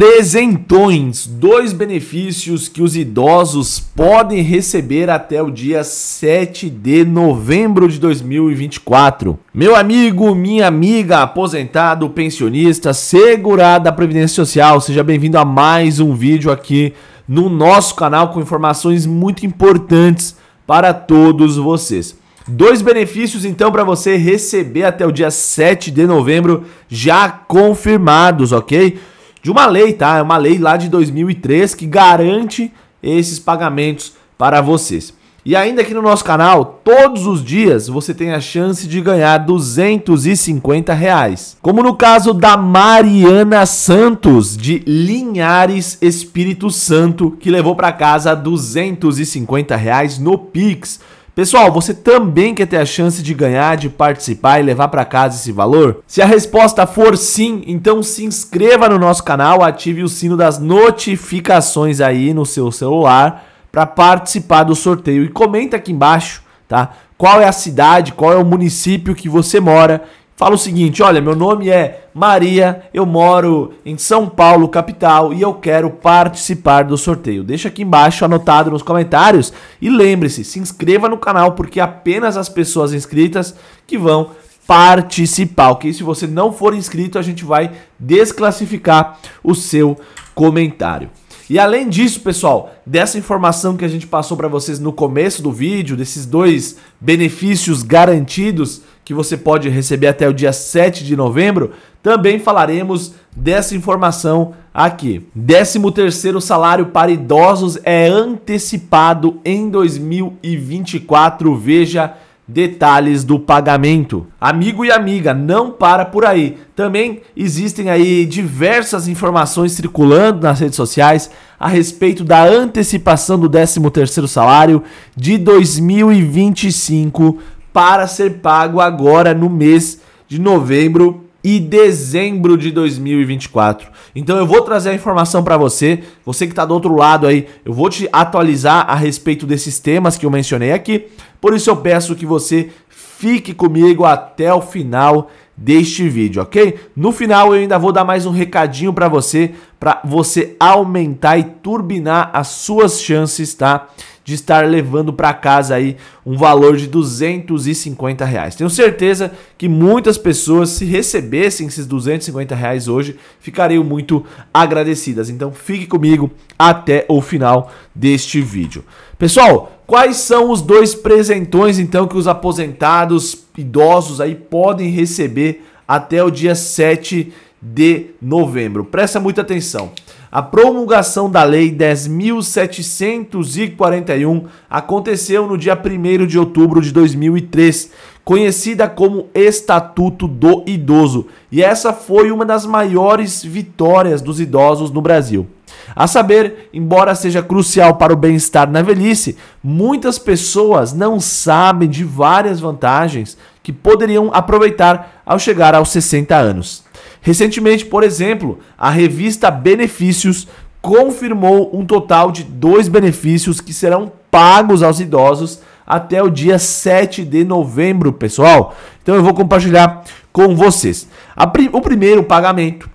Presentões, dois benefícios que os idosos podem receber até o dia 7 de novembro de 2024. Meu amigo, minha amiga, aposentado, pensionista, segurado da Previdência Social, seja bem-vindo a mais um vídeo aqui no nosso canal com informações muito importantes para todos vocês. Dois benefícios então para você receber até o dia 7 de novembro já confirmados, ok? de uma lei, tá? É uma lei lá de 2003 que garante esses pagamentos para vocês. E ainda aqui no nosso canal, todos os dias você tem a chance de ganhar 250 reais. Como no caso da Mariana Santos, de Linhares Espírito Santo, que levou para casa 250 reais no Pix. Pessoal, você também quer ter a chance de ganhar, de participar e levar para casa esse valor? Se a resposta for sim, então se inscreva no nosso canal, ative o sino das notificações aí no seu celular para participar do sorteio e comenta aqui embaixo, tá? Qual é a cidade, qual é o município que você mora fala o seguinte: olha, meu nome é Maria, eu moro em São Paulo, capital, e eu quero participar do sorteio. Deixa aqui embaixo anotado nos comentários e lembre-se, se inscreva no canal porque é apenas as pessoas inscritas que vão participar, ok? Se você não for inscrito, a gente vai desclassificar o seu comentário. E além disso, pessoal, dessa informação que a gente passou para vocês no começo do vídeo, desses dois benefícios garantidos, que você pode receber até o dia 7 de novembro, também falaremos dessa informação aqui. 13º salário para idosos é antecipado em 2024, veja detalhes do pagamento. Amigo e amiga, não para por aí. Também existem aí diversas informações circulando nas redes sociais a respeito da antecipação do 13º salário de 2025 para ser pago agora no mês de novembro e dezembro de 2024. Então eu vou trazer a informação para você, você que está do outro lado aí, eu vou te atualizar a respeito desses temas que eu mencionei aqui. Por isso eu peço que você fique comigo até o final deste vídeo, ok? No final eu ainda vou dar mais um recadinho para você, para você aumentar e turbinar as suas chances, tá? de estar levando para casa aí um valor de 250 reais. Tenho certeza que muitas pessoas, se recebessem esses 250 reais hoje, ficariam muito agradecidas. Então fique comigo até o final deste vídeo. Pessoal, quais são os dois presentões então que os aposentados idosos aí podem receber até o dia 7 de novembro? Presta muita atenção. A promulgação da Lei 10.741 aconteceu no dia 1 de outubro de 2003, conhecida como Estatuto do Idoso, e essa foi uma das maiores vitórias dos idosos no Brasil. A saber, embora seja crucial para o bem-estar na velhice, muitas pessoas não sabem de várias vantagens que poderiam aproveitar ao chegar aos 60 anos. Recentemente, por exemplo, a revista Benefícios confirmou um total de dois benefícios que serão pagos aos idosos até o dia 7 de novembro, pessoal. Então eu vou compartilhar com vocês. Pri o primeiro pagamento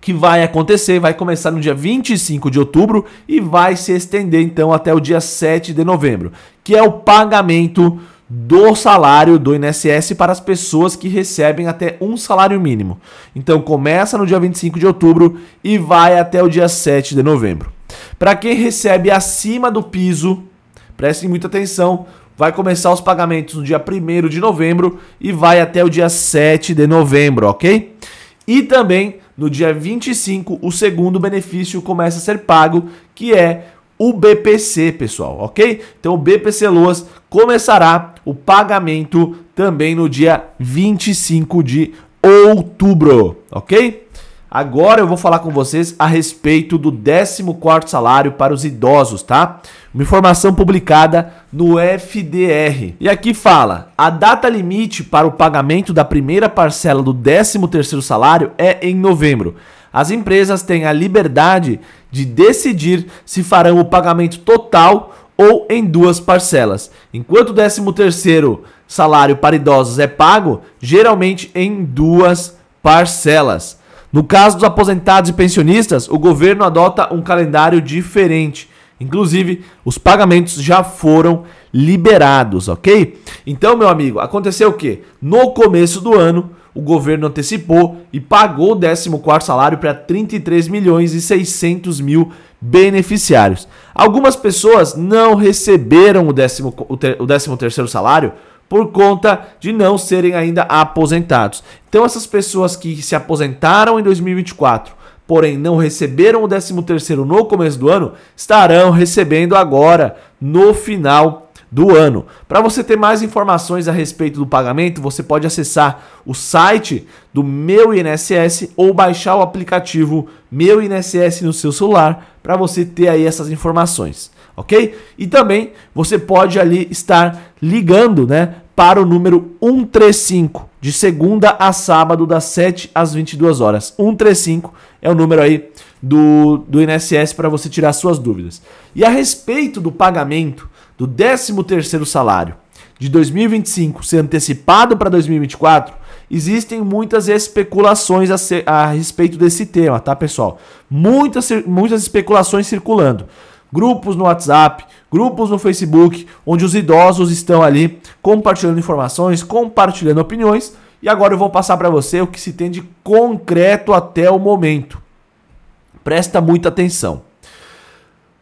que vai acontecer, vai começar no dia 25 de outubro e vai se estender então até o dia 7 de novembro, que é o pagamento do salário do INSS para as pessoas que recebem até um salário mínimo. Então começa no dia 25 de outubro e vai até o dia 7 de novembro. Para quem recebe acima do piso, prestem muita atenção, vai começar os pagamentos no dia 1 de novembro e vai até o dia 7 de novembro, ok? E também no dia 25, o segundo benefício começa a ser pago, que é o BPC, pessoal, ok? Então o BPC Loas começará o pagamento também no dia 25 de outubro, ok? Agora eu vou falar com vocês a respeito do 14º salário para os idosos, tá? Uma informação publicada no FDR. E aqui fala: a data limite para o pagamento da primeira parcela do 13º salário é em novembro. As empresas têm a liberdade de decidir se farão o pagamento total ou em duas parcelas. Enquanto o 13º salário para idosos é pago, geralmente em duas parcelas. No caso dos aposentados e pensionistas, o governo adota um calendário diferente. Inclusive, os pagamentos já foram liberados, ok? Então, meu amigo, aconteceu o quê? No começo do ano, o governo antecipou e pagou o 14 salário para 33 milhões e 600 mil beneficiários. Algumas pessoas não receberam o 13º salário por conta de não serem ainda aposentados. Então essas pessoas que se aposentaram em 2024, porém não receberam o 13 no começo do ano, estarão recebendo agora no final do ano. Para você ter mais informações a respeito do pagamento, você pode acessar o site do Meu INSS ou baixar o aplicativo Meu INSS no seu celular para você ter aí essas informações, ok? E também você pode ali estar ligando, né, para o número 135 de segunda a sábado, das 7 às 22 horas. 135 é o número aí do, do INSS para você tirar suas dúvidas. E a respeito do pagamento do 13º salário de 2025 ser antecipado para 2024, existem muitas especulações a, ser, a respeito desse tema, tá, pessoal? Muitas, muitas especulações circulando grupos no WhatsApp, grupos no Facebook, onde os idosos estão ali compartilhando informações, compartilhando opiniões. E agora eu vou passar para você o que se tem de concreto até o momento. Presta muita atenção.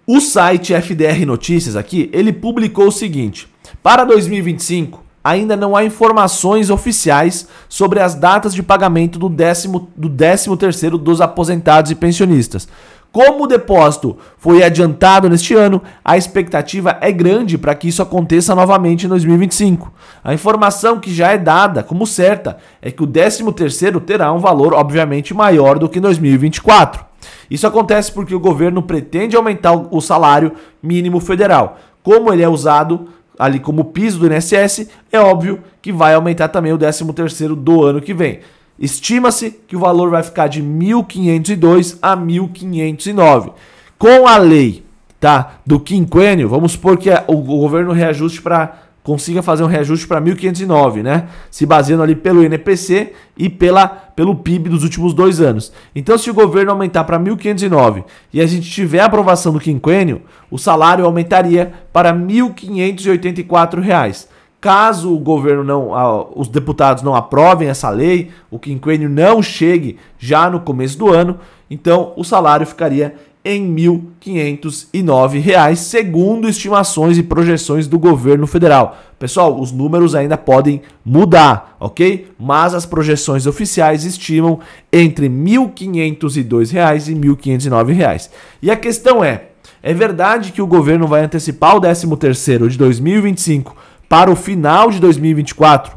O site FDR Notícias aqui, ele publicou o seguinte: para 2025, ainda não há informações oficiais sobre as datas de pagamento do 13 do décimo terceiro dos aposentados e pensionistas. Como o depósito foi adiantado neste ano, a expectativa é grande para que isso aconteça novamente em 2025. A informação que já é dada como certa é que o 13º terá um valor obviamente maior do que em 2024. Isso acontece porque o governo pretende aumentar o salário mínimo federal. Como ele é usado ali como piso do INSS, é óbvio que vai aumentar também o 13º do ano que vem. Estima-se que o valor vai ficar de 1.502 a 1.509. Com a lei tá, do quinquênio, vamos supor que é o governo reajuste para consiga fazer um reajuste para 1.509, né? Se baseando ali pelo NPC e pela, pelo PIB dos últimos dois anos. Então, se o governo aumentar para 1.509 e a gente tiver a aprovação do quinquênio, o salário aumentaria para R$ 1.584. Reais. Caso o governo não, os deputados não aprovem essa lei, o quinquênio não chegue já no começo do ano, então o salário ficaria em R$ 1.509, segundo estimações e projeções do governo federal. Pessoal, os números ainda podem mudar, ok? Mas as projeções oficiais estimam entre R$ 1.502 e R$ 1.509. E a questão é: é verdade que o governo vai antecipar o 13º de 2025 para o final de 2024.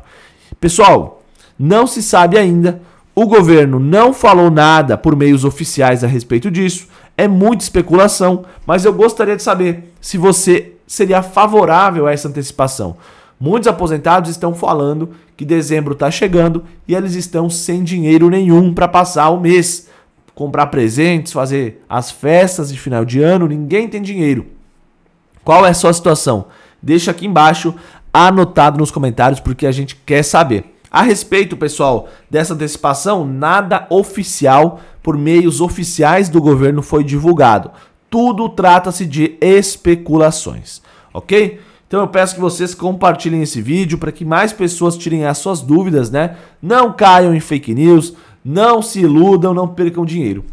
Pessoal, não se sabe ainda, o governo não falou nada por meios oficiais a respeito disso, é muita especulação, mas eu gostaria de saber se você seria favorável a essa antecipação. Muitos aposentados estão falando que dezembro está chegando e eles estão sem dinheiro nenhum para passar o mês, comprar presentes, fazer as festas de final de ano, ninguém tem dinheiro. Qual é a sua situação? Deixa aqui embaixo anotado nos comentários porque a gente quer saber. A respeito, pessoal, dessa antecipação, nada oficial por meios oficiais do governo foi divulgado. Tudo trata-se de especulações, ok? Então eu peço que vocês compartilhem esse vídeo para que mais pessoas tirem as suas dúvidas, né? Não caiam em fake news, não se iludam, não percam dinheiro.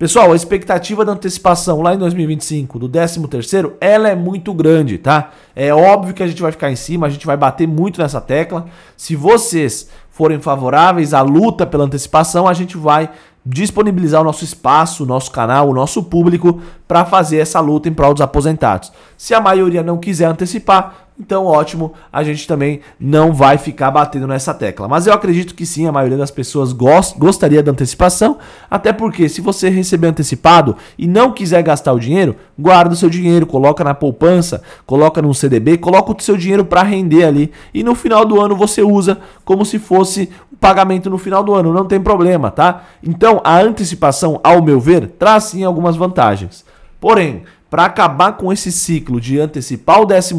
Pessoal, a expectativa da antecipação lá em 2025 do 13º, ela é muito grande, tá? É óbvio que a gente vai ficar em cima, a gente vai bater muito nessa tecla. Se vocês forem favoráveis à luta pela antecipação, a gente vai disponibilizar o nosso espaço, o nosso canal, o nosso público para fazer essa luta em prol dos aposentados. Se a maioria não quiser antecipar, então, ótimo, a gente também não vai ficar batendo nessa tecla. Mas eu acredito que sim, a maioria das pessoas gost gostaria da antecipação, até porque se você receber antecipado e não quiser gastar o dinheiro, guarda o seu dinheiro, coloca na poupança, coloca num CDB, coloca o seu dinheiro para render ali e no final do ano você usa como se fosse o pagamento no final do ano, não tem problema, tá? Então, a antecipação, ao meu ver, traz sim algumas vantagens. Porém, para acabar com esse ciclo de antecipar o 13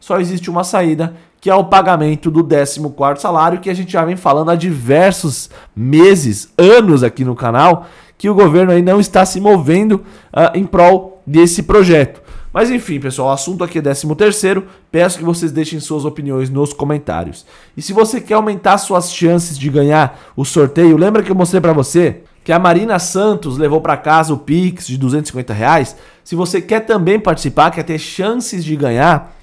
só existe uma saída, que é o pagamento do 14 quarto salário, que a gente já vem falando há diversos meses, anos aqui no canal, que o governo aí não está se movendo uh, em prol desse projeto. Mas enfim, pessoal, o assunto aqui é 13º, peço que vocês deixem suas opiniões nos comentários. E se você quer aumentar suas chances de ganhar o sorteio, lembra que eu mostrei para você que a Marina Santos levou para casa o Pix de 250 reais. Se você quer também participar, quer ter chances de ganhar,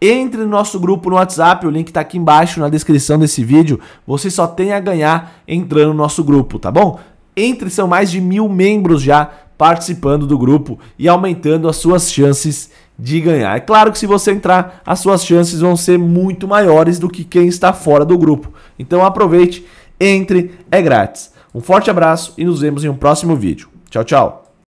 entre no nosso grupo no WhatsApp, o link está aqui embaixo na descrição desse vídeo. Você só tem a ganhar entrando no nosso grupo, tá bom? Entre são mais de mil membros já participando do grupo e aumentando as suas chances de ganhar. É claro que se você entrar, as suas chances vão ser muito maiores do que quem está fora do grupo. Então aproveite, entre, é grátis. Um forte abraço e nos vemos em um próximo vídeo. Tchau, tchau!